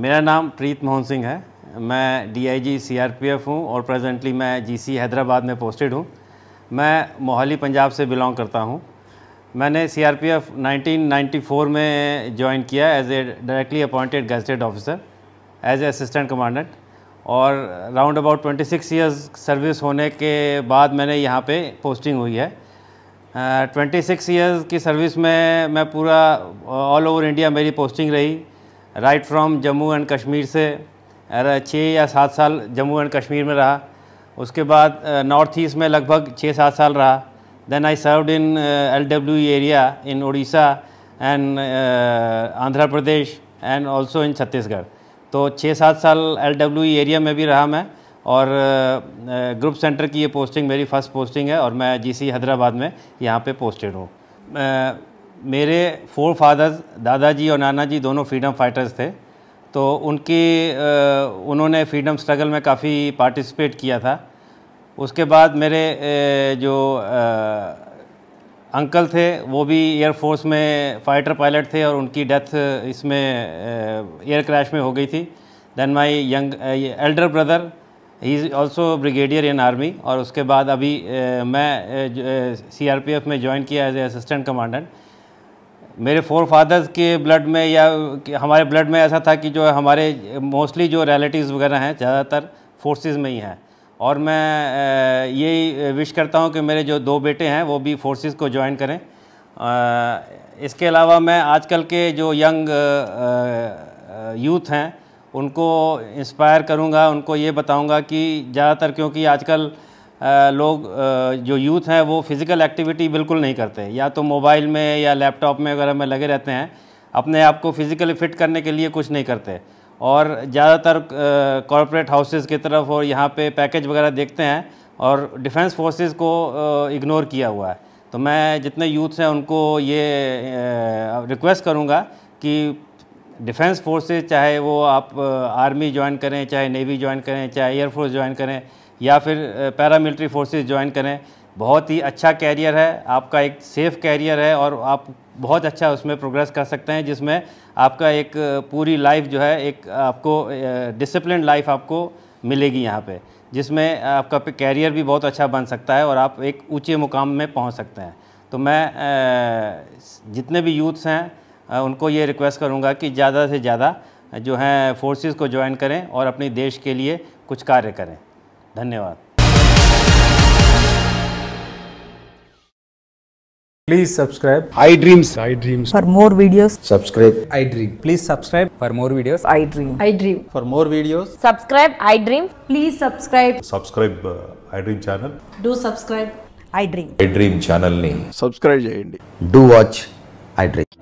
मेरा नाम प्रीत मोहन सिंह है मैं डीआईजी सीआरपीएफ हूं और प्रेजेंटली मैं जीसी हैदराबाद में पोस्टेड हूं मैं मोहाली पंजाब से बिलोंग करता हूं मैंने सीआरपीएफ 1994 में ज्वाइन किया as a directly appointed gazetted officer as a assistant commandant और राउंड अबाउट 26 ईयर्स सर्विस होने के बाद मैंने यहाँ पर पोस्टिंग हुई है ट्वेंटी सिक्स ईयर्स की सर्विस में मैं पूरा ऑल ओवर इंडिया मेरी पोस्टिंग रही right from Jammu and Kashmir से छः या सात साल जम्मू एंड कश्मीर में रहा उसके बाद नॉर्थ ईस्ट में लगभग छः सात साल रहा then I served in L W area in Orissa and Andhra Pradesh and also in Chhattisgarh तो छः सात साल एल डब्ल्यू एरिया में भी रहा मैं और ग्रुप सेंटर की ये पोस्टिंग मेरी फ़र्स्ट पोस्टिंग है और मैं जीसी हैदराबाद में यहाँ पे पोस्टेड हूँ मेरे फोर फादर्स दादाजी और नाना जी दोनों फ्रीडम फाइटर्स थे तो उनकी उन्होंने फ्रीडम स्ट्रगल में काफ़ी पार्टिसिपेट किया था उसके बाद मेरे जो अंकल थे वो भी एयरफोर्स में फाइटर पायलट थे और उनकी डेथ इसमें एयर क्रैश में हो गई थी then my young elder brother he is also brigadier in army और उसके बाद अभी मैं सी आर पी एफ़ में ज्वाइन किया एज ए असिस्टेंट कमांडेंट मेरे फोर फादर्स के ब्लड में या हमारे ब्लड में ऐसा था कि जो हमारे मोस्टली जो रिलेटिव्स वगैरह हैं ज़्यादातर फोर्सेस में ही हैं और मैं यही विश करता हूं कि मेरे जो दो बेटे हैं वो भी फोर्सेस को ज्वाइन करें इसके अलावा मैं आजकल के जो यंग यूथ हैं उनको इंस्पायर करूंगा उनको ये बताऊँगा कि ज़्यादातर क्योंकि आजकल लोग जो यूथ हैं वो फिज़िकल एक्टिविटी बिल्कुल नहीं करते या तो मोबाइल में या लैपटॉप में वगैरह में लगे रहते हैं अपने आप को फिज़िकली फिट करने के लिए कुछ नहीं करते और ज़्यादातर कॉरपोरेट हाउसेज की तरफ और यहाँ पे पैकेज वगैरह देखते हैं और डिफेंस फोर्सेस को इग्नोर किया हुआ है तो मैं जितने यूथ्स हैं उनको ये रिक्वेस्ट करूँगा कि डिफेंस फोर्सेस चाहे वो आप आर्मी ज्वाइन करें चाहे नेवी ज्वाइन करें चाहे एयरफोर्स ज्वाइन करें या फिर पैरामिलिट्री फोर्सेस ज्वाइन करें बहुत ही अच्छा कैरियर है आपका एक सेफ़ कैरियर है और आप बहुत अच्छा उसमें प्रोग्रेस कर सकते हैं जिसमें आपका एक पूरी लाइफ जो है एक आपको डिसिप्लिन लाइफ आपको मिलेगी यहाँ पे जिसमें आपका कैरियर भी बहुत अच्छा बन सकता है और आप एक ऊंचे मुकाम में पहुँच सकते हैं तो मैं जितने भी यूथ्स हैं उनको ये रिक्वेस्ट करूँगा कि ज़्यादा से ज़्यादा जो हैं फोर्सेस को ज्वाइन करें और अपने देश के लिए कुछ कार्य करें धन्यवाद please subscribe I dreams I dreams for more videos subscribe I dream please subscribe for more videos I dream I dream for more videos subscribe I dream please subscribe subscribe I dream channel do subscribe I dream I dream channel ने subscribe చేయండి do watch I